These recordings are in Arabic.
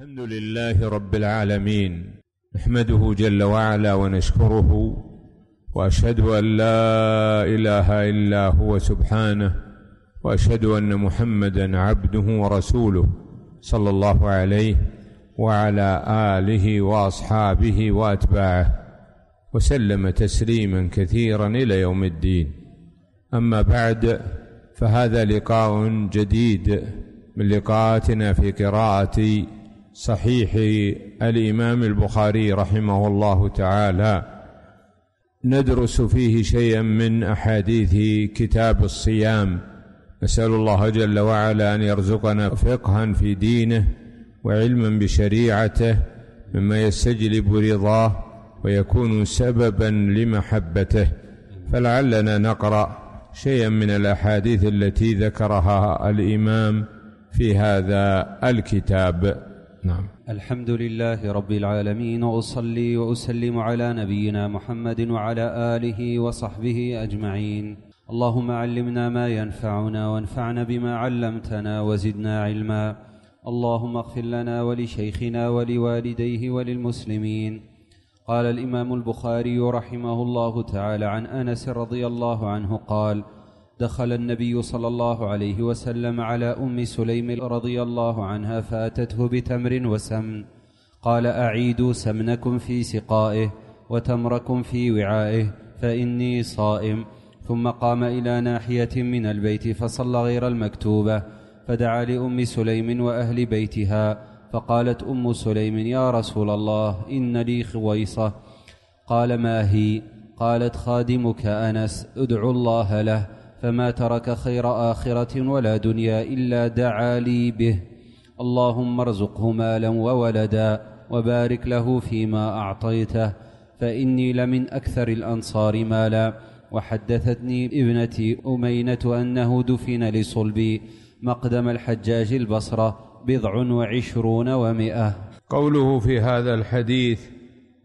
الحمد لله رب العالمين نحمده جل وعلا ونشكره واشهد ان لا اله الا هو سبحانه واشهد ان محمدا عبده ورسوله صلى الله عليه وعلى اله واصحابه واتباعه وسلم تسليما كثيرا الى يوم الدين اما بعد فهذا لقاء جديد من لقاءاتنا في قراءه صحيح الإمام البخاري رحمه الله تعالى ندرس فيه شيئا من أحاديث كتاب الصيام نسأل الله جل وعلا أن يرزقنا فقها في دينه وعلما بشريعته مما يستجلب رضاه ويكون سببا لمحبته فلعلنا نقرأ شيئا من الأحاديث التي ذكرها الإمام في هذا الكتاب نعم الحمد لله رب العالمين واصلي واسلم على نبينا محمد وعلى اله وصحبه اجمعين اللهم علمنا ما ينفعنا وانفعنا بما علمتنا وزدنا علما اللهم اغفر لنا ولشيخنا ولوالديه وللمسلمين قال الامام البخاري رحمه الله تعالى عن انس رضي الله عنه قال دخل النبي صلى الله عليه وسلم على أم سليم رضي الله عنها فأتته بتمر وسمن قال أعيدوا سمنكم في سقائه وتمركم في وعائه فإني صائم ثم قام إلى ناحية من البيت فصلى غير المكتوبة فدعا لأم سليم وأهل بيتها فقالت أم سليم يا رسول الله إن لي خويصة قال ما هي قالت خادمك أنس ادعو الله له فما ترك خير آخرة ولا دنيا إلا دعا لي به اللهم ارزقه مالا وولدا وبارك له فيما أعطيته فإني لمن أكثر الأنصار مالا وحدثتني ابنتي أمينة أنه دفن لصلبي مقدم الحجاج البصرة بضع وعشرون ومائة قوله في هذا الحديث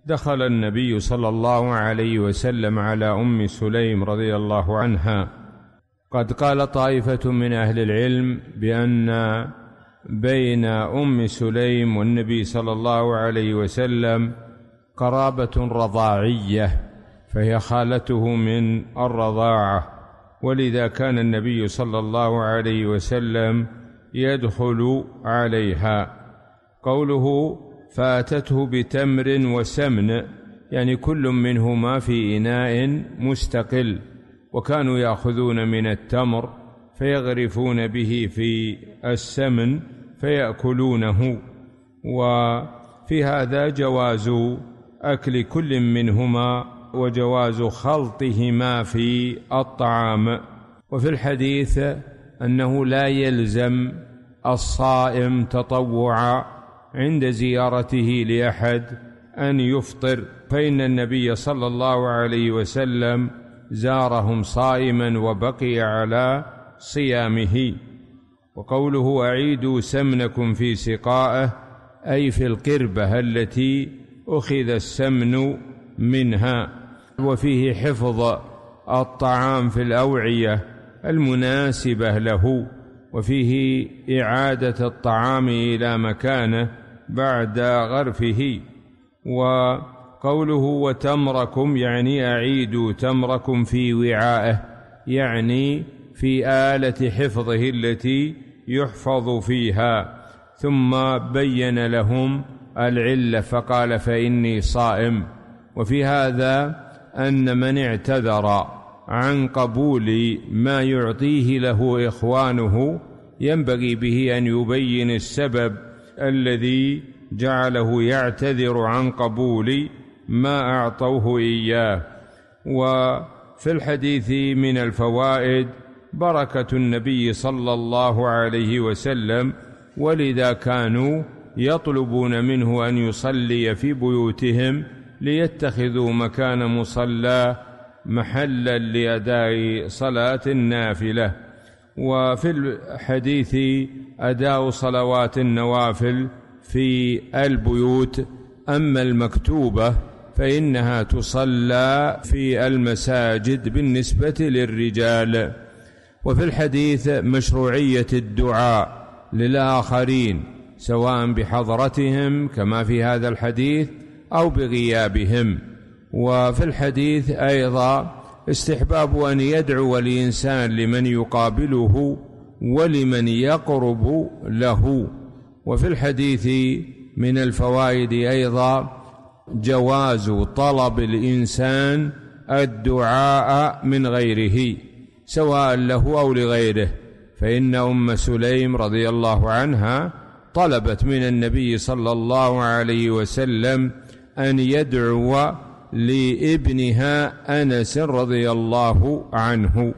دخل النبي صلى الله عليه وسلم على أم سليم رضي الله عنها قد قال طائفة من أهل العلم بأن بين أم سليم والنبي صلى الله عليه وسلم قرابة رضاعية فهي خالته من الرضاعة ولذا كان النبي صلى الله عليه وسلم يدخل عليها قوله فاتته بتمر وسمن يعني كل منهما في إناء مستقل وكانوا ياخذون من التمر فيغرفون به في السمن فياكلونه وفي هذا جواز اكل كل منهما وجواز خلطهما في الطعام وفي الحديث انه لا يلزم الصائم تطوعا عند زيارته لاحد ان يفطر فان النبي صلى الله عليه وسلم زارهم صائما وبقي على صيامه وقوله أعيدوا سمنكم في سقاءه أي في القربة التي أخذ السمن منها وفيه حفظ الطعام في الأوعية المناسبة له وفيه إعادة الطعام إلى مكانه بعد غرفه و قوله وتمركم يعني أعيدوا تمركم في وعائه يعني في آلة حفظه التي يحفظ فيها ثم بين لهم العلة فقال فإني صائم وفي هذا أن من اعتذر عن قبول ما يعطيه له إخوانه ينبغي به أن يبين السبب الذي جعله يعتذر عن قبول ما أعطوه إياه وفي الحديث من الفوائد بركة النبي صلى الله عليه وسلم ولذا كانوا يطلبون منه أن يصلي في بيوتهم ليتخذوا مكان مصلى محلا لأداء صلاة النافلة وفي الحديث أداء صلوات النوافل في البيوت أما المكتوبة فإنها تصلى في المساجد بالنسبة للرجال وفي الحديث مشروعية الدعاء للآخرين سواء بحضرتهم كما في هذا الحديث أو بغيابهم وفي الحديث أيضا استحباب أن يدعو الإنسان لمن يقابله ولمن يقرب له وفي الحديث من الفوائد أيضا جواز طلب الإنسان الدعاء من غيره سواء له أو لغيره فإن أم سليم رضي الله عنها طلبت من النبي صلى الله عليه وسلم أن يدعو لابنها أنس رضي الله عنه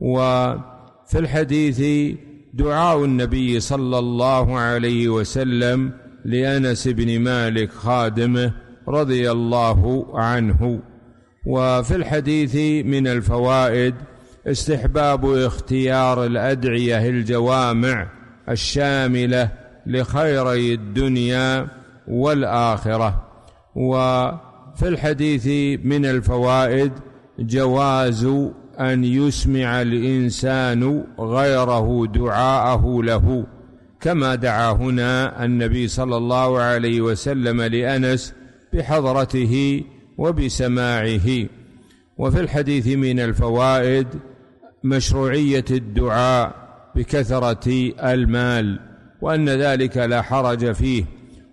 وفي الحديث دعاء النبي صلى الله عليه وسلم لأنس بن مالك خادمه رضي الله عنه وفي الحديث من الفوائد استحباب اختيار الأدعية الجوامع الشاملة لخيري الدنيا والآخرة وفي الحديث من الفوائد جواز أن يسمع الإنسان غيره دعاءه له كما دعا هنا النبي صلى الله عليه وسلم لأنس بحضرته وبسماعه وفي الحديث من الفوائد مشروعيه الدعاء بكثره المال وان ذلك لا حرج فيه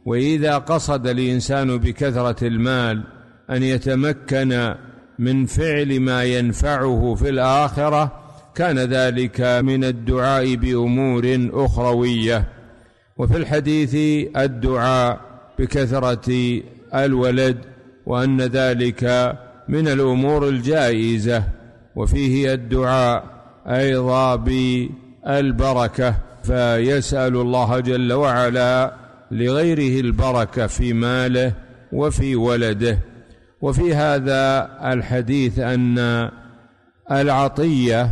واذا قصد الانسان بكثره المال ان يتمكن من فعل ما ينفعه في الاخره كان ذلك من الدعاء بامور اخرويه وفي الحديث الدعاء بكثره الولد وأن ذلك من الأمور الجائزة وفيه الدعاء أيضا بالبركة فيسأل الله جل وعلا لغيره البركة في ماله وفي ولده وفي هذا الحديث أن العطية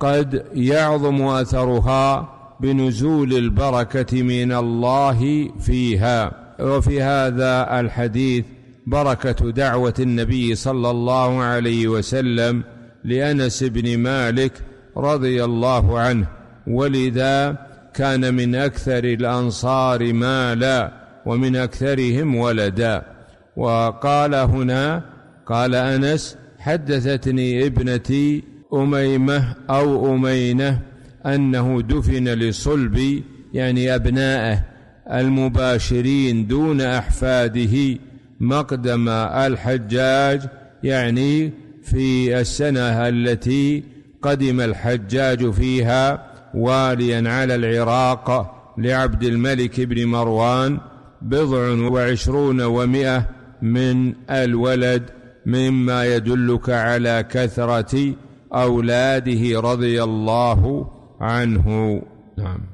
قد يعظم أثرها بنزول البركة من الله فيها وفي هذا الحديث بركه دعوه النبي صلى الله عليه وسلم لانس بن مالك رضي الله عنه ولذا كان من اكثر الانصار مالا ومن اكثرهم ولدا وقال هنا قال انس حدثتني ابنتي اميمه او امينه انه دفن لصلبي يعني ابنائه المباشرين دون أحفاده مقدم الحجاج يعني في السنة التي قدم الحجاج فيها واليا على العراق لعبد الملك بن مروان بضع وعشرون ومائه من الولد مما يدلك على كثرة أولاده رضي الله عنه نعم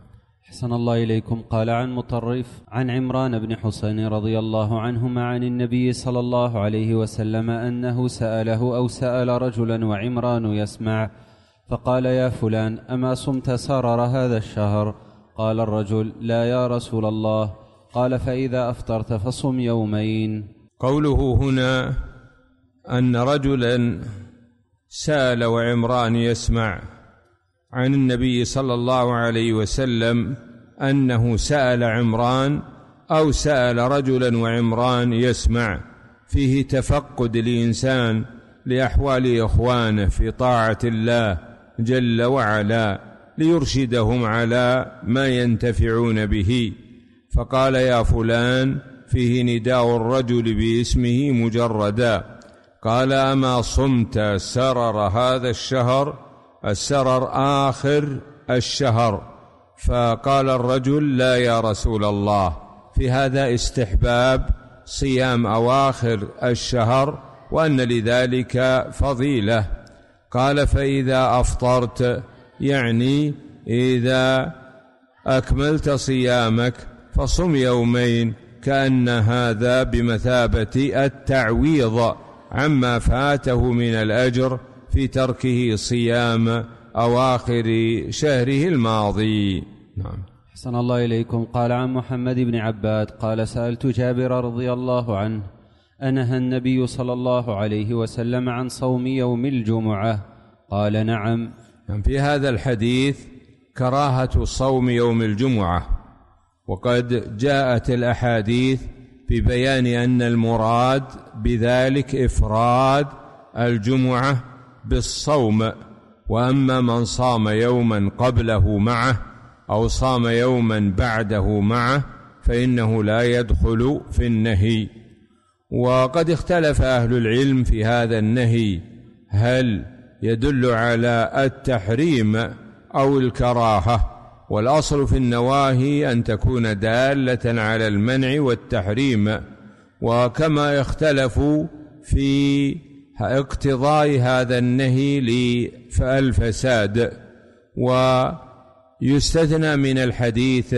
أحسن الله إليكم قال عن مطرف عن عمران بن حسين رضي الله عنهما عن النبي صلى الله عليه وسلم أنه سأله أو سأل رجلا وعمران يسمع فقال يا فلان أما صمت سرر هذا الشهر قال الرجل لا يا رسول الله قال فإذا أفطرت فصم يومين قوله هنا أن رجلا سأل وعمران يسمع عن النبي صلى الله عليه وسلم انه سال عمران او سال رجلا وعمران يسمع فيه تفقد الانسان لاحوال اخوانه في طاعه الله جل وعلا ليرشدهم على ما ينتفعون به فقال يا فلان فيه نداء الرجل باسمه مجردا قال اما صمت سرر هذا الشهر السرر آخر الشهر فقال الرجل لا يا رسول الله في هذا استحباب صيام أواخر الشهر وأن لذلك فضيلة قال فإذا أفطرت يعني إذا أكملت صيامك فصم يومين كأن هذا بمثابة التعويض عما فاته من الأجر في تركه صيام أواخر شهره الماضي نعم حسن الله إليكم قال عن محمد بن عباد قال سألت جابر رضي الله عنه أنهى النبي صلى الله عليه وسلم عن صوم يوم الجمعة قال نعم, نعم، في هذا الحديث كراهة صوم يوم الجمعة وقد جاءت الأحاديث في بيان أن المراد بذلك إفراد الجمعة بالصوم واما من صام يوما قبله معه او صام يوما بعده معه فانه لا يدخل في النهي وقد اختلف اهل العلم في هذا النهي هل يدل على التحريم او الكراهه والاصل في النواهي ان تكون داله على المنع والتحريم وكما اختلفوا في اقتضاء هذا النهي فالفساد ويستثنى من الحديث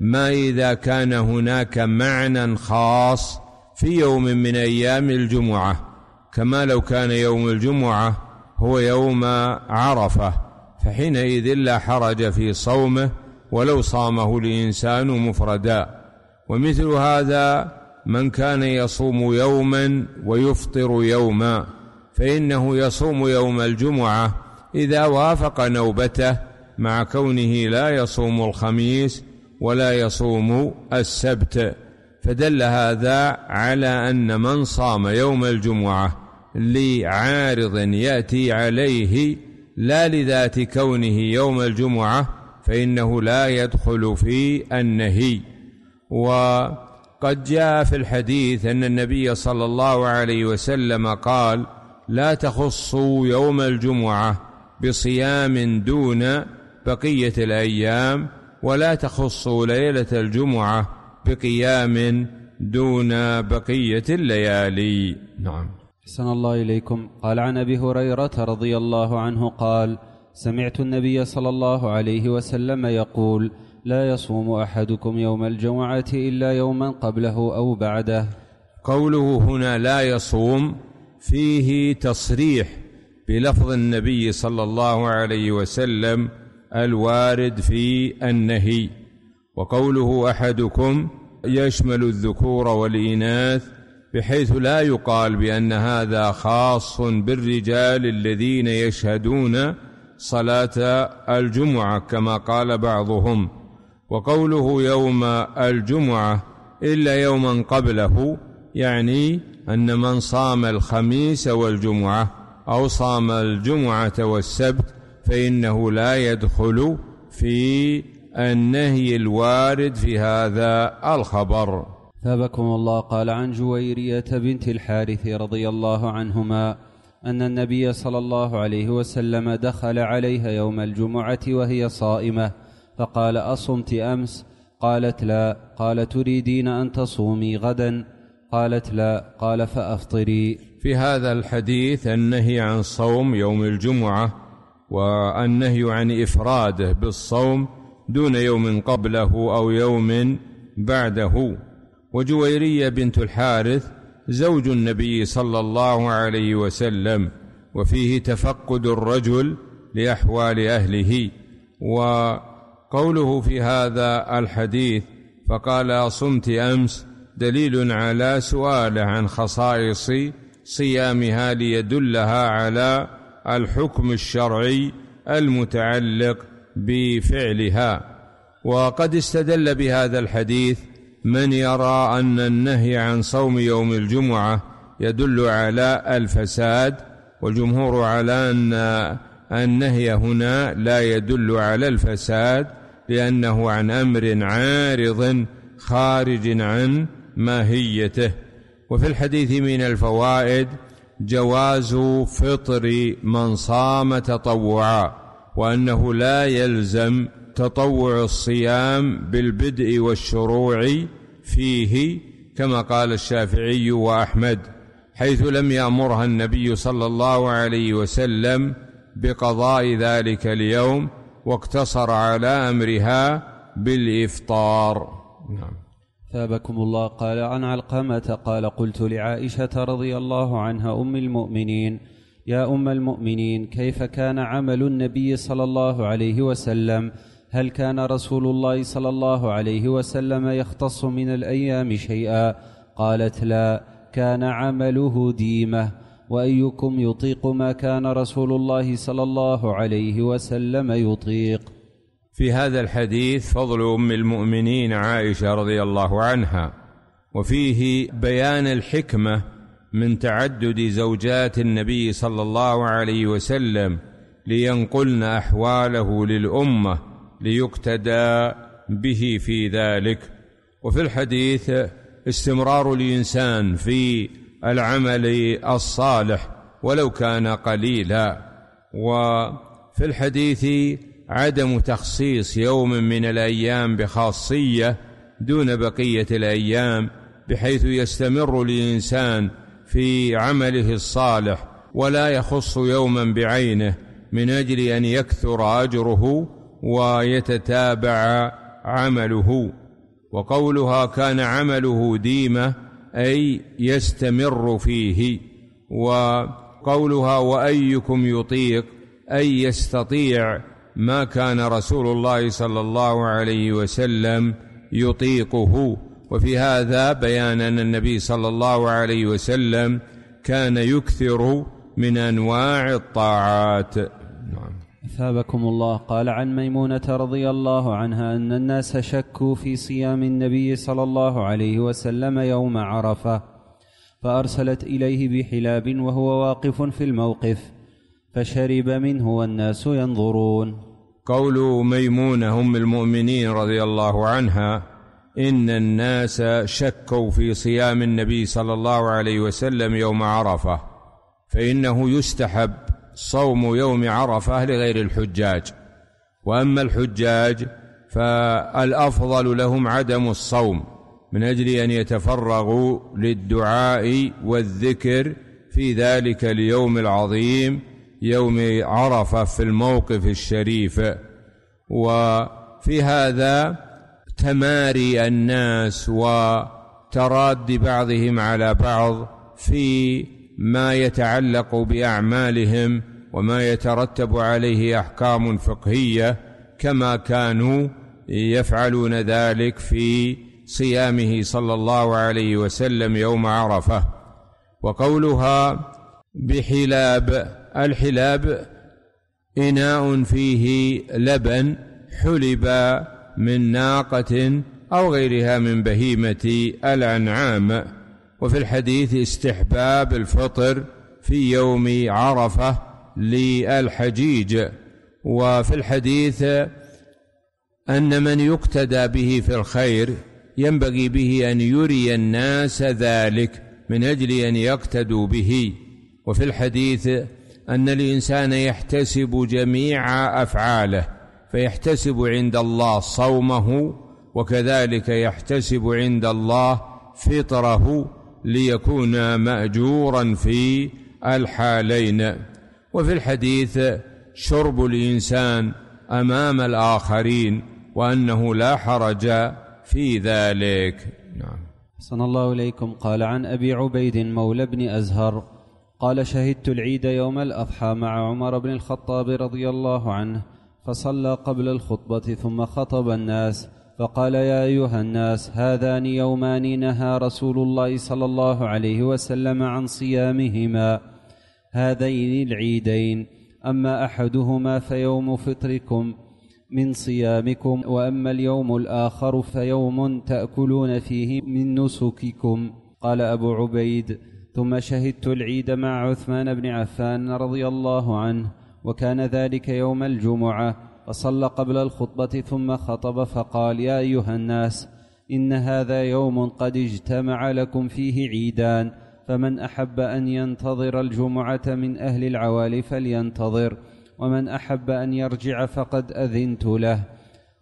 ما إذا كان هناك معنى خاص في يوم من أيام الجمعة كما لو كان يوم الجمعة هو يوم عرفة فحينئذ لا حرج في صومه ولو صامه الإنسان مفردا ومثل هذا من كان يصوم يوما ويفطر يوما فإنه يصوم يوم الجمعة إذا وافق نوبته مع كونه لا يصوم الخميس ولا يصوم السبت فدل هذا على أن من صام يوم الجمعة لعارض يأتي عليه لا لذات كونه يوم الجمعة فإنه لا يدخل في النهي وقد جاء في الحديث أن النبي صلى الله عليه وسلم قال لا تخصوا يوم الجمعة بصيام دون بقية الأيام ولا تخصوا ليلة الجمعة بقيام دون بقية الليالي نعم حسن الله إليكم قال عن أبي هريرة رضي الله عنه قال سمعت النبي صلى الله عليه وسلم يقول لا يصوم أحدكم يوم الجمعة إلا يوما قبله أو بعده قوله هنا لا يصوم فيه تصريح بلفظ النبي صلى الله عليه وسلم الوارد في النهي وقوله احدكم يشمل الذكور والاناث بحيث لا يقال بان هذا خاص بالرجال الذين يشهدون صلاه الجمعه كما قال بعضهم وقوله يوم الجمعه الا يوما قبله يعني أن من صام الخميس والجمعة أو صام الجمعة والسبت فإنه لا يدخل في النهي الوارد في هذا الخبر ثابكم الله قال عن جويرية بنت الحارث رضي الله عنهما أن النبي صلى الله عليه وسلم دخل عليها يوم الجمعة وهي صائمة فقال أصمت أمس قالت لا قال تريدين أن تصومي غدا قالت لا قال فافطري في هذا الحديث النهي عن صوم يوم الجمعه والنهي عن افراده بالصوم دون يوم قبله او يوم بعده وجويريه بنت الحارث زوج النبي صلى الله عليه وسلم وفيه تفقد الرجل لاحوال اهله وقوله في هذا الحديث فقال صمت امس دليل على سؤاله عن خصائص صيامها ليدلها على الحكم الشرعي المتعلق بفعلها وقد استدل بهذا الحديث من يرى ان النهي عن صوم يوم الجمعه يدل على الفساد والجمهور على ان النهي هنا لا يدل على الفساد لانه عن امر عارض خارج عن ماهيته وفي الحديث من الفوائد جواز فطر من صام تطوعا وأنه لا يلزم تطوع الصيام بالبدء والشروع فيه كما قال الشافعي وأحمد حيث لم يأمرها النبي صلى الله عليه وسلم بقضاء ذلك اليوم واقتصر على أمرها بالإفطار نعم ثابكم الله قال عن علقمة قال قلت لعائشة رضي الله عنها أم المؤمنين يا أم المؤمنين كيف كان عمل النبي صلى الله عليه وسلم هل كان رسول الله صلى الله عليه وسلم يختص من الأيام شيئا قالت لا كان عمله ديمة وأيكم يطيق ما كان رسول الله صلى الله عليه وسلم يطيق في هذا الحديث فضل ام المؤمنين عائشه رضي الله عنها وفيه بيان الحكمه من تعدد زوجات النبي صلى الله عليه وسلم لينقلن احواله للامه ليقتدى به في ذلك وفي الحديث استمرار الانسان في العمل الصالح ولو كان قليلا وفي الحديث عدم تخصيص يوم من الأيام بخاصية دون بقية الأيام بحيث يستمر الإنسان في عمله الصالح ولا يخص يوما بعينه من أجل أن يكثر أجره ويتتابع عمله وقولها كان عمله ديمة أي يستمر فيه وقولها وأيكم يطيق أي يستطيع ما كان رسول الله صلى الله عليه وسلم يطيقه وفي هذا بيان أن النبي صلى الله عليه وسلم كان يكثر من أنواع الطاعات نعم أثابكم الله قال عن ميمونة رضي الله عنها أن الناس شكوا في صيام النبي صلى الله عليه وسلم يوم عرفة فأرسلت إليه بحلاب وهو واقف في الموقف فشرب منه والناس ينظرون قول ميمون أم المؤمنين رضي الله عنها إن الناس شكوا في صيام النبي صلى الله عليه وسلم يوم عرفة فإنه يستحب صوم يوم عرفة لغير الحجاج وأما الحجاج فالأفضل لهم عدم الصوم من أجل أن يتفرغوا للدعاء والذكر في ذلك اليوم العظيم يوم عرفة في الموقف الشريف وفي هذا تماري الناس وتراد بعضهم على بعض في ما يتعلق بأعمالهم وما يترتب عليه أحكام فقهية كما كانوا يفعلون ذلك في صيامه صلى الله عليه وسلم يوم عرفة وقولها بحلاب الحلاب إناء فيه لبن حلب من ناقة أو غيرها من بهيمة الأنعام وفي الحديث استحباب الفطر في يوم عرفة للحجيج وفي الحديث أن من يقتدى به في الخير ينبغي به أن يري الناس ذلك من أجل أن يقتدوا به وفي الحديث أن الإنسان يحتسب جميع أفعاله فيحتسب عند الله صومه وكذلك يحتسب عند الله فطره ليكون ماجورا في الحالين وفي الحديث شرب الانسان امام الاخرين وانه لا حرج في ذلك نعم صلى الله اليكم قال عن ابي عبيد مولى بن ازهر قال شهدت العيد يوم الأضحى مع عمر بن الخطاب رضي الله عنه فصلى قبل الخطبة ثم خطب الناس فقال يا أيها الناس هذان يومان نهى رسول الله صلى الله عليه وسلم عن صيامهما هذين العيدين أما أحدهما فيوم فطركم من صيامكم وأما اليوم الآخر فيوم تأكلون فيه من نسككم قال أبو عبيد ثم شهدت العيد مع عثمان بن عفان رضي الله عنه وكان ذلك يوم الجمعه فصلى قبل الخطبه ثم خطب فقال يا ايها الناس ان هذا يوم قد اجتمع لكم فيه عيدان فمن احب ان ينتظر الجمعه من اهل العوالي فلينتظر ومن احب ان يرجع فقد اذنت له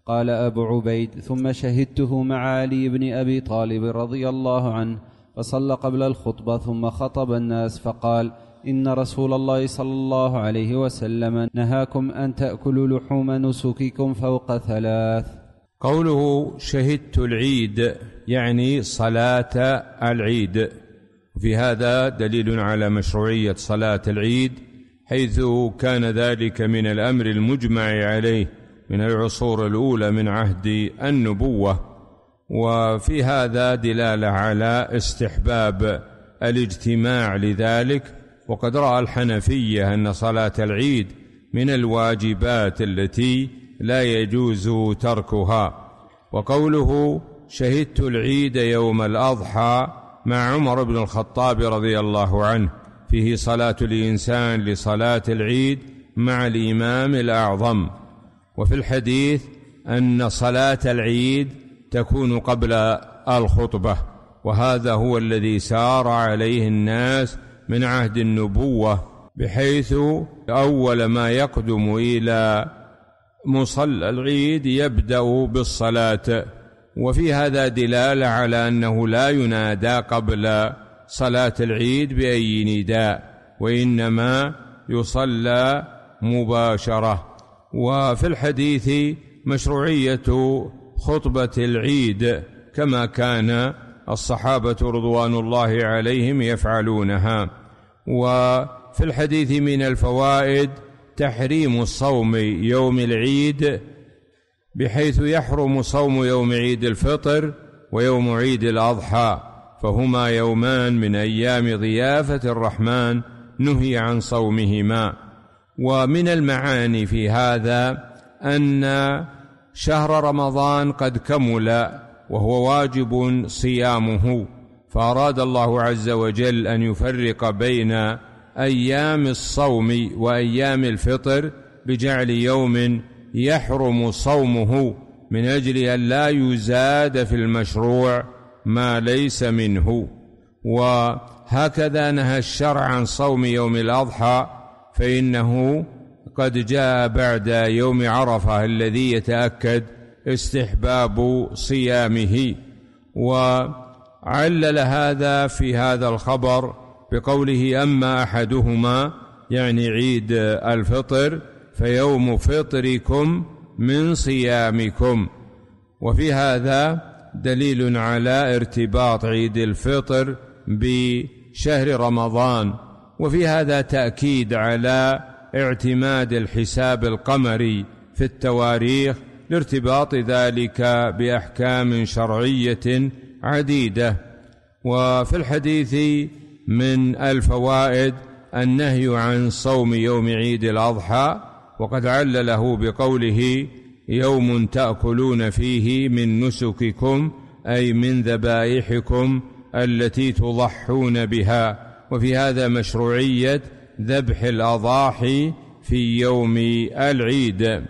قال ابو عبيد ثم شهدته مع علي بن ابي طالب رضي الله عنه فصلى قبل الخطبة ثم خطب الناس فقال إن رسول الله صلى الله عليه وسلم نهاكم أن تأكلوا لحوم نسككم فوق ثلاث قوله شهدت العيد يعني صلاة العيد في هذا دليل على مشروعية صلاة العيد حيث كان ذلك من الأمر المجمع عليه من العصور الأولى من عهد النبوة وفي هذا دلاله على استحباب الاجتماع لذلك وقد راى الحنفيه ان صلاه العيد من الواجبات التي لا يجوز تركها وقوله شهدت العيد يوم الاضحى مع عمر بن الخطاب رضي الله عنه فيه صلاه الانسان لصلاه العيد مع الامام الاعظم وفي الحديث ان صلاه العيد تكون قبل الخطبة وهذا هو الذي سار عليه الناس من عهد النبوة بحيث أول ما يقدم إلى مصلى العيد يبدأ بالصلاة وفي هذا دلالة على أنه لا ينادى قبل صلاة العيد بأي نداء وإنما يصلى مباشرة وفي الحديث مشروعية خطبة العيد كما كان الصحابة رضوان الله عليهم يفعلونها وفي الحديث من الفوائد تحريم الصوم يوم العيد بحيث يحرم صوم يوم عيد الفطر ويوم عيد الأضحى فهما يومان من أيام ضيافة الرحمن نهي عن صومهما ومن المعاني في هذا أن شهر رمضان قد كمل وهو واجب صيامه فاراد الله عز وجل ان يفرق بين ايام الصوم وايام الفطر بجعل يوم يحرم صومه من اجل ان لا يزاد في المشروع ما ليس منه وهكذا نهى الشرع عن صوم يوم الاضحى فانه قد جاء بعد يوم عرفه الذي يتاكد استحباب صيامه وعلل هذا في هذا الخبر بقوله اما احدهما يعني عيد الفطر فيوم فطركم من صيامكم وفي هذا دليل على ارتباط عيد الفطر بشهر رمضان وفي هذا تاكيد على اعتماد الحساب القمري في التواريخ لارتباط ذلك باحكام شرعيه عديده وفي الحديث من الفوائد النهي عن صوم يوم عيد الاضحى وقد علله بقوله يوم تاكلون فيه من نسككم اي من ذبائحكم التي تضحون بها وفي هذا مشروعيه ذبح الأضاحي في يوم العيد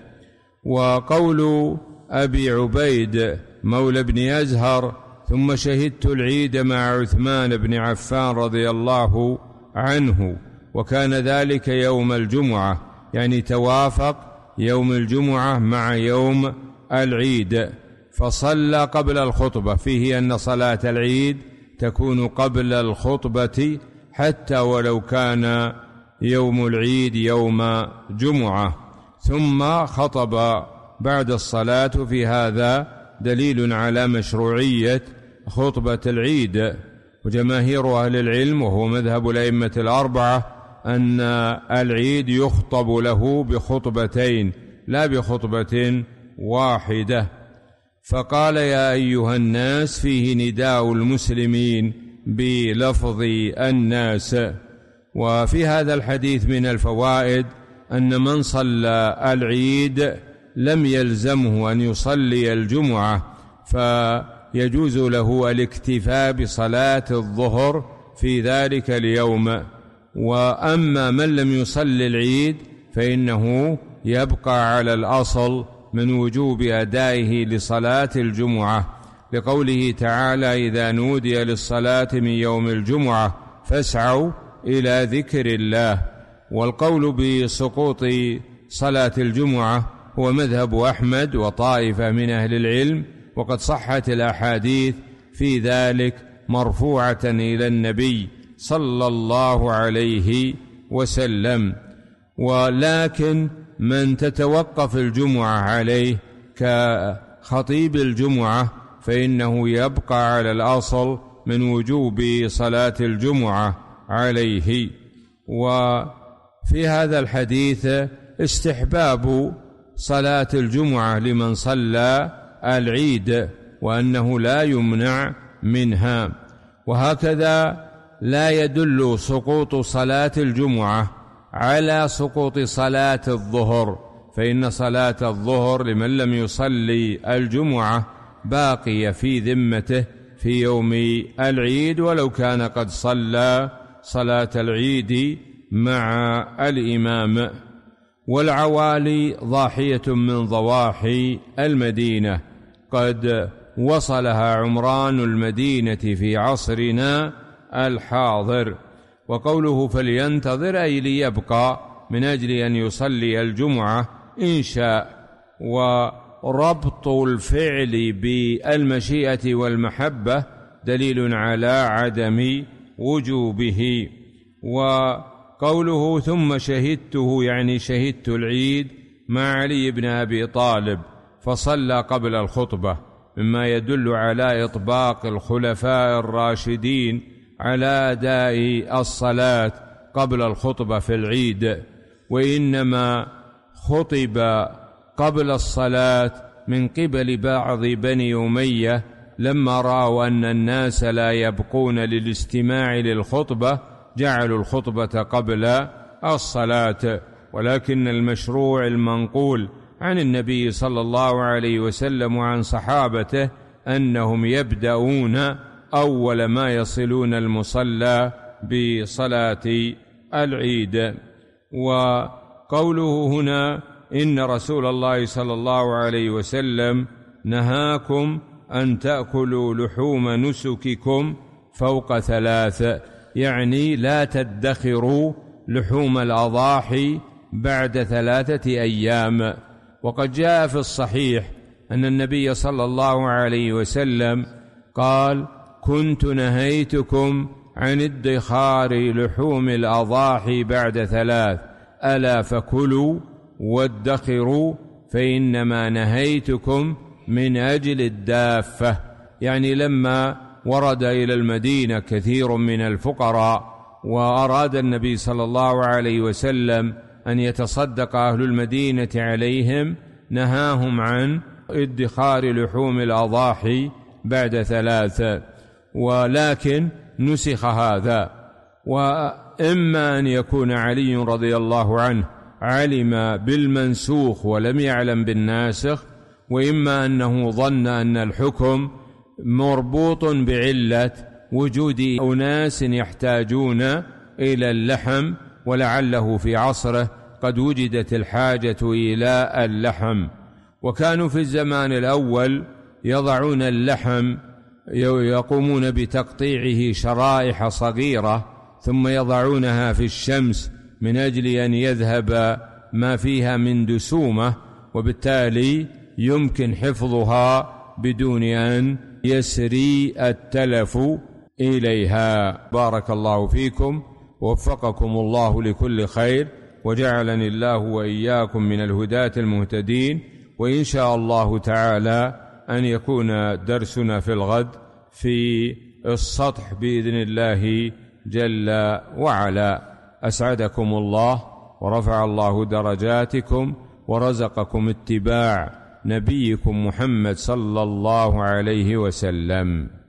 وقول أبي عبيد مولى بن أزهر ثم شهدت العيد مع عثمان بن عفان رضي الله عنه وكان ذلك يوم الجمعة يعني توافق يوم الجمعة مع يوم العيد فصلى قبل الخطبة فيه أن صلاة العيد تكون قبل الخطبة حتى ولو كان يوم العيد يوم جمعه ثم خطب بعد الصلاه في هذا دليل على مشروعيه خطبه العيد وجماهير اهل العلم وهو مذهب الائمه الاربعه ان العيد يخطب له بخطبتين لا بخطبه واحده فقال يا ايها الناس فيه نداء المسلمين بلفظ الناس وفي هذا الحديث من الفوائد أن من صلى العيد لم يلزمه أن يصلي الجمعة فيجوز له الاكتفاء بصلاة الظهر في ذلك اليوم وأما من لم يصلي العيد فإنه يبقى على الأصل من وجوب أدائه لصلاة الجمعة لقوله تعالى إذا نودي للصلاة من يوم الجمعة فاسعوا إلى ذكر الله والقول بسقوط صلاة الجمعة هو مذهب أحمد وطائفة من أهل العلم وقد صحت الأحاديث في ذلك مرفوعة إلى النبي صلى الله عليه وسلم ولكن من تتوقف الجمعة عليه كخطيب الجمعة فإنه يبقى على الأصل من وجوب صلاة الجمعة عليه وفي هذا الحديث استحباب صلاة الجمعة لمن صلى العيد وأنه لا يمنع منها وهكذا لا يدل سقوط صلاة الجمعة على سقوط صلاة الظهر فإن صلاة الظهر لمن لم يصلي الجمعة باقية في ذمته في يوم العيد ولو كان قد صلى صلاة العيد مع الإمام والعوالي ضاحية من ضواحي المدينة قد وصلها عمران المدينة في عصرنا الحاضر وقوله فلينتظر أي ليبقى من أجل أن يصلي الجمعة إن شاء وربط الفعل بالمشيئة والمحبة دليل على عدم وجوبه وقوله ثم شهدته يعني شهدت العيد مع علي بن ابي طالب فصلى قبل الخطبه مما يدل على اطباق الخلفاء الراشدين على اداء الصلاه قبل الخطبه في العيد وانما خطب قبل الصلاه من قبل بعض بني اميه لما راوا ان الناس لا يبقون للاستماع للخطبه جعلوا الخطبه قبل الصلاه ولكن المشروع المنقول عن النبي صلى الله عليه وسلم وعن صحابته انهم يبداون اول ما يصلون المصلى بصلاه العيد وقوله هنا ان رسول الله صلى الله عليه وسلم نهاكم أن تأكلوا لحوم نسككم فوق ثلاث يعني لا تدخروا لحوم الأضاحي بعد ثلاثة أيام وقد جاء في الصحيح أن النبي صلى الله عليه وسلم قال كنت نهيتكم عن ادخار لحوم الأضاحي بعد ثلاث ألا فكلوا وادخروا فإنما نهيتكم من أجل الدافة يعني لما ورد إلى المدينة كثير من الفقراء وأراد النبي صلى الله عليه وسلم أن يتصدق أهل المدينة عليهم نهاهم عن ادخار لحوم الأضاحي بعد ثلاثة ولكن نسخ هذا وإما أن يكون علي رضي الله عنه علم بالمنسوخ ولم يعلم بالناسخ واما انه ظن ان الحكم مربوط بعله وجود اناس يحتاجون الى اللحم ولعله في عصره قد وجدت الحاجه الى اللحم وكانوا في الزمان الاول يضعون اللحم يقومون بتقطيعه شرائح صغيره ثم يضعونها في الشمس من اجل ان يذهب ما فيها من دسومه وبالتالي يمكن حفظها بدون أن يسري التلف إليها بارك الله فيكم ووفقكم الله لكل خير وجعلني الله وإياكم من الهداة المهتدين وإن شاء الله تعالى أن يكون درسنا في الغد في السطح بإذن الله جل وعلا أسعدكم الله ورفع الله درجاتكم ورزقكم اتباع نبيكم محمد صلى الله عليه وسلم